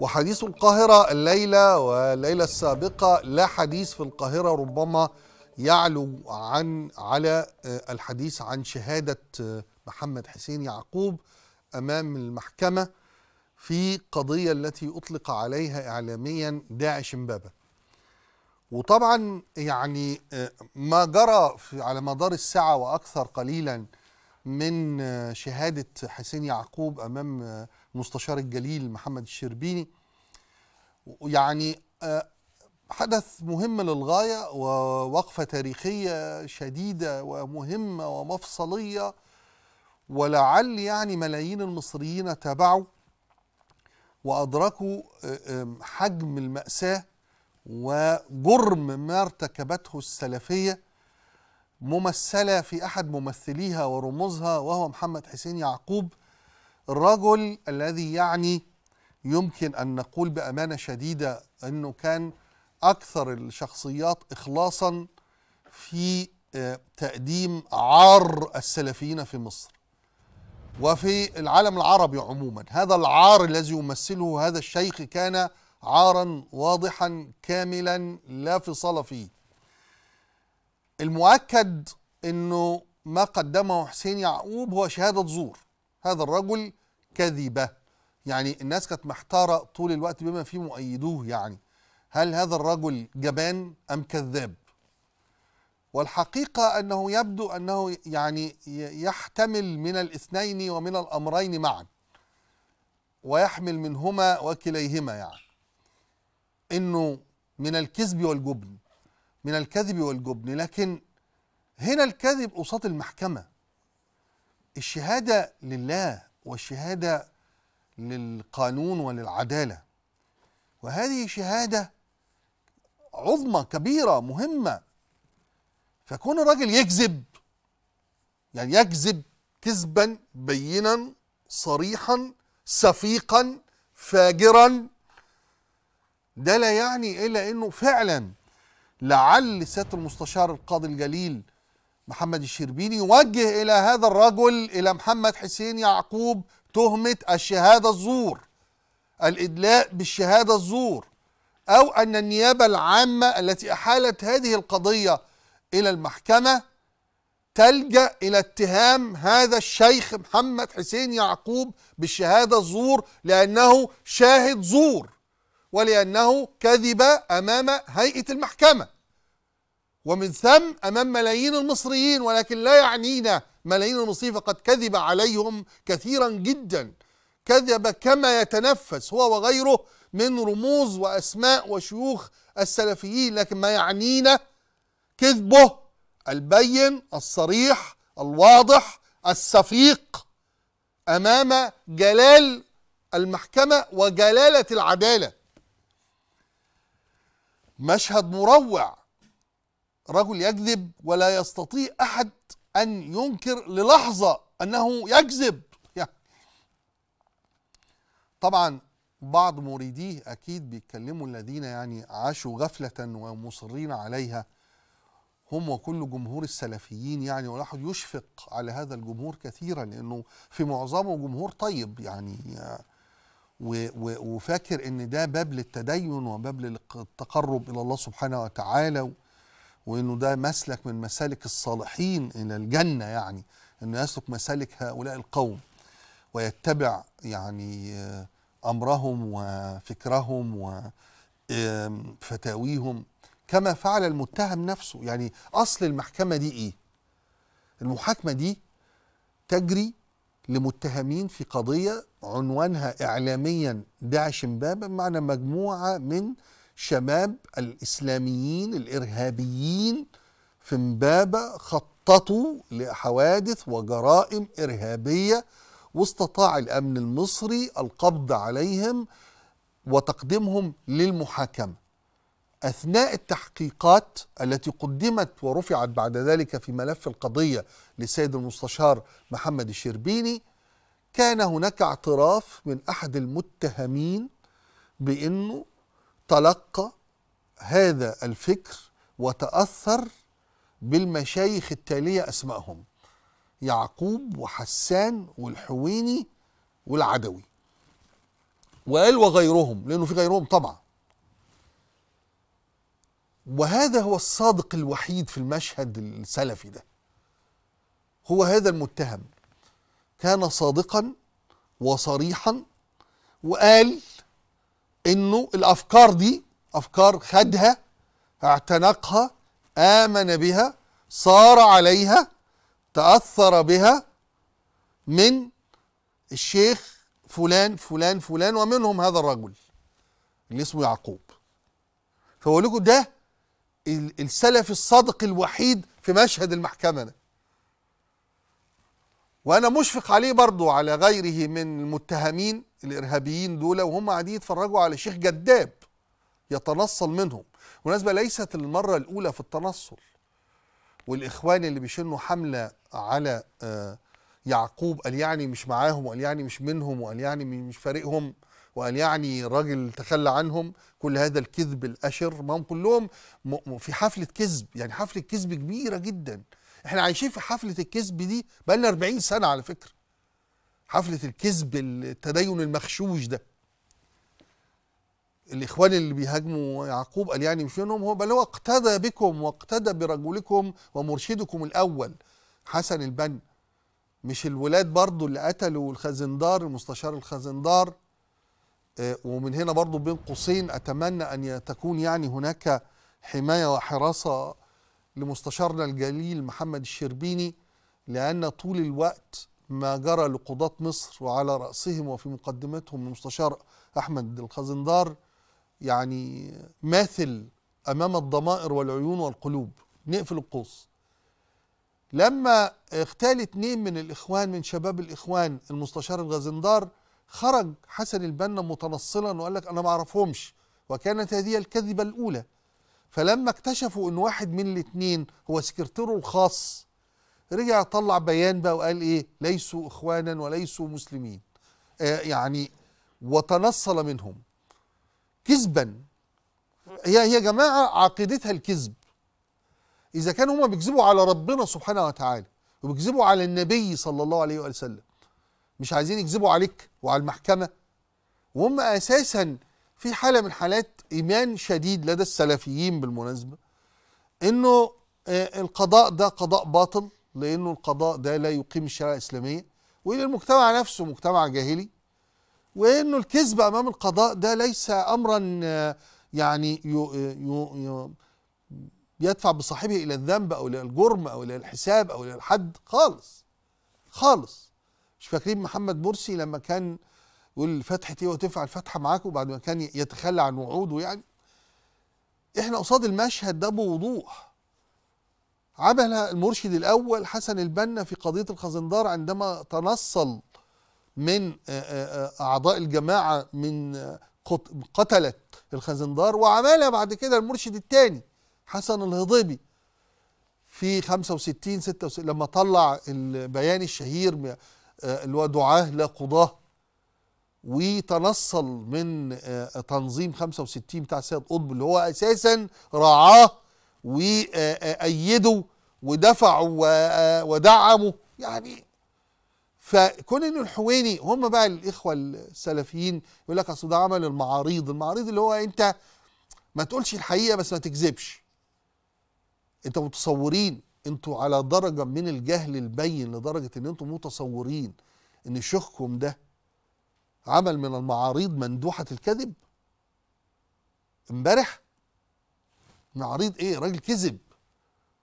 وحديث القاهرة الليلة والليلة السابقة لا حديث في القاهرة ربما يعلو عن على آه، الحديث عن شهادة آه، محمد حسين يعقوب أمام المحكمة في قضية التي أطلق عليها إعلاميا داعش إمبابة وطبعا يعني آه، ما جرى على مدار الساعة وأكثر قليلا من شهادة حسين يعقوب أمام المستشار الجليل محمد الشربيني يعني آه، حدث مهم للغاية ووقفة تاريخية شديدة ومهمة ومفصلية ولعل يعني ملايين المصريين تابعوا وأدركوا آه، آه، حجم المأساة وجرم ما ارتكبته السلفية ممثلة في أحد ممثليها ورموزها وهو محمد حسين يعقوب الرجل الذي يعني يمكن أن نقول بأمانة شديدة أنه كان أكثر الشخصيات إخلاصا في آه، تقديم عار السلفيين في مصر وفي العالم العربي عموما هذا العار الذي يمثله هذا الشيخ كان عارا واضحا كاملا لا فصال فيه المؤكد انه ما قدمه حسين يعقوب هو شهاده زور هذا الرجل كذبة يعني الناس كانت محتارة طول الوقت بما فيه مؤيدوه يعني هل هذا الرجل جبان أم كذاب والحقيقة أنه يبدو أنه يعني يحتمل من الاثنين ومن الأمرين معا ويحمل منهما وكليهما يعني أنه من الكذب والجبن من الكذب والجبن لكن هنا الكذب قصاد المحكمة الشهادة لله والشهادة للقانون وللعدالة وهذه شهادة عظمى كبيرة مهمة فكون الراجل يكذب يعني يكذب كذبا بينا صريحا سفيقا فاجرا ده لا يعني الا انه فعلا لعل سياده المستشار القاضي الجليل محمد الشربيني يوجه إلى هذا الرجل إلى محمد حسين يعقوب تهمة الشهادة الزور الإدلاء بالشهادة الزور أو أن النيابة العامة التي أحالت هذه القضية إلى المحكمة تلجأ إلى اتهام هذا الشيخ محمد حسين يعقوب بالشهادة الزور لأنه شاهد زور ولأنه كذب أمام هيئة المحكمة ومن ثم أمام ملايين المصريين ولكن لا يعنينا ملايين المصريين فقد كذب عليهم كثيرا جدا كذب كما يتنفس هو وغيره من رموز وأسماء وشيوخ السلفيين لكن ما يعنينا كذبه البين الصريح الواضح السفيق أمام جلال المحكمة وجلالة العدالة مشهد مروع رجل يكذب ولا يستطيع احد ان ينكر للحظه انه يكذب يعني طبعا بعض مريديه اكيد بيتكلموا الذين يعني عاشوا غفله ومصرين عليها هم وكل جمهور السلفيين يعني ولاحظ يشفق على هذا الجمهور كثيرا لانه في معظمه جمهور طيب يعني وفاكر ان ده باب للتدين وباب للتقرب الى الله سبحانه وتعالى وانه ده مسلك من مسالك الصالحين الى الجنه يعني انه يسلك مسالك هؤلاء القوم ويتبع يعني آه، امرهم وفكرهم وفتاويهم كما فعل المتهم نفسه يعني اصل المحكمه دي ايه المحاكمه دي تجري لمتهمين في قضيه عنوانها اعلاميا داعش امبابه بمعنى مجموعه من شباب الإسلاميين الإرهابيين في امبابة خططوا لحوادث وجرائم إرهابية واستطاع الأمن المصري القبض عليهم وتقديمهم للمحاكمة أثناء التحقيقات التي قدمت ورفعت بعد ذلك في ملف القضية للسيد المستشار محمد الشربيني كان هناك اعتراف من أحد المتهمين بأنه تلقى هذا الفكر وتأثر بالمشايخ التالية أسمائهم يعقوب وحسان والحويني والعدوي وقال وغيرهم لأنه في غيرهم طبعا وهذا هو الصادق الوحيد في المشهد السلفي ده هو هذا المتهم كان صادقا وصريحا وقال انه الافكار دي افكار خدها اعتنقها امن بها صار عليها تاثر بها من الشيخ فلان فلان فلان ومنهم هذا الرجل اللي اسمه يعقوب فبقول لكم ده السلف الصادق الوحيد في مشهد المحكمه ده وانا مشفق عليه برضو على غيره من المتهمين الارهابيين دول وهم قاعدين يتفرجوا على شيخ جذاب يتنصل منهم مناسبة ليست المرة الأولى في التنصل والإخوان اللي بيشنوا حملة على آه، يعقوب قال يعني مش معاهم وقال يعني مش منهم وقال يعني مش فارقهم وقال يعني راجل تخلى عنهم كل هذا الكذب الأشر ما هم كلهم في حفلة كذب يعني حفلة كذب كبيرة جدا احنا عايشين في حفلة الكذب دي بقالنا 40 سنة على فكرة حفلة الكذب التدين المخشوش ده الإخوان اللي بيهاجموا يعقوب قال يعني مش منهم هو بل هو اقتدى بكم واقتدى برجلكم ومرشدكم الأول حسن البنا مش الولاد برضو اللي قتلوا الخزندار المستشار الخزندار آه، ومن هنا برضو بين قوسين أتمنى أن تكون يعني هناك حماية وحراسة لمستشارنا الجليل محمد الشربيني لأن طول الوقت ما جرى لقضاة مصر وعلى رأسهم وفي مقدمتهم المستشار أحمد الخزندار يعني ماثل أمام الضمائر والعيون والقلوب نقفل القوس لما اغتال اتنين من الإخوان من شباب الإخوان المستشار الغزندار خرج حسن البنا متنصلا وقال لك أنا ما أعرفهمش وكانت هذه الكذبة الأولى فلما اكتشفوا أن واحد من الاتنين هو سكرتيره الخاص رجع طلع بيان بقى وقال ايه ليسوا اخوانا وليسوا مسلمين آه يعني وتنصل منهم كذبا هي يا جماعه عقيدتها الكذب اذا كانوا هما بيكذبوا على ربنا سبحانه وتعالى وبيكذبوا على النبي صلى الله عليه وسلم مش عايزين يكذبوا عليك وعلى المحكمه وهم اساسا في حاله من حالات ايمان شديد لدى السلفيين بالمناسبه انه آه، القضاء ده قضاء باطل لأنه القضاء ده لا يقيم الشريعة الإسلامية وإن المجتمع نفسه مجتمع جاهلي وإنه الكذب أمام القضاء ده ليس أمرا يعني يدفع بصاحبه إلى الذنب أو إلى الجرم أو إلى الحساب أو إلى الحد خالص خالص مش فاكرين محمد مرسي لما كان يقول فتحة إيه وتنفع الفتحة معاكم بعد ما كان يتخلى عن وعوده يعني إحنا قصاد المشهد ده بوضوح عمل المرشد الأول حسن البنا في قضية الخزندار عندما تنصل من آه، آه، آه، أعضاء الجماعة من قتلة الخزندار وعملها بعد كده المرشد الثاني حسن الهضيبي في 65 66 لما طلع البيان الشهير اللي هو دعاه لا قضاه وتنصل من تنظيم 65 بتاع سيد قطب اللي هو اساسا رعاه وأيدوا ودفعوا ودعموا يعني فكون ان الحويني هم بقى الاخوه السلفيين يقول لك اصل ده عمل المعاريض، المعاريض اللي هو انت ما تقولش الحقيقه بس ما تكذبش. انتوا متصورين انتوا على درجه من الجهل البين لدرجه ان انتوا متصورين ان شيخكم ده عمل من المعاريض مندوحه الكذب؟ امبارح معريض ايه راجل كذب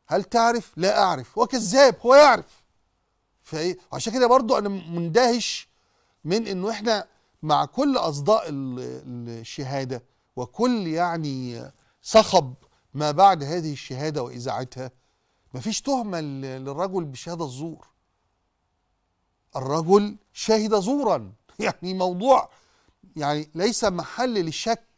هل تعرف لا اعرف هو كذاب هو يعرف فايه عشان كده برضو انا مندهش من انه احنا مع كل اصداء الشهاده وكل يعني صخب ما بعد هذه الشهاده واذاعتها مفيش تهمه للرجل بشهاده الزور الرجل شهد زورا يعني موضوع يعني ليس محل للشك